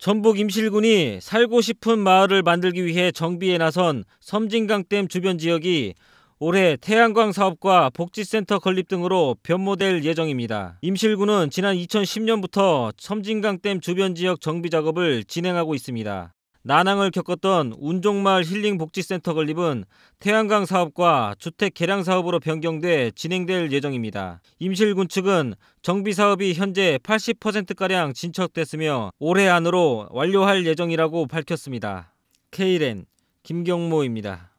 전북 임실군이 살고 싶은 마을을 만들기 위해 정비에 나선 섬진강댐 주변 지역이 올해 태양광 사업과 복지센터 건립 등으로 변모될 예정입니다. 임실군은 지난 2010년부터 섬진강댐 주변 지역 정비 작업을 진행하고 있습니다. 난항을 겪었던 운종마을 힐링복지센터 건립은 태양광 사업과 주택 개량 사업으로 변경돼 진행될 예정입니다. 임실군 측은 정비 사업이 현재 80%가량 진척됐으며 올해 안으로 완료할 예정이라고 밝혔습니다. KLN 김경모입니다.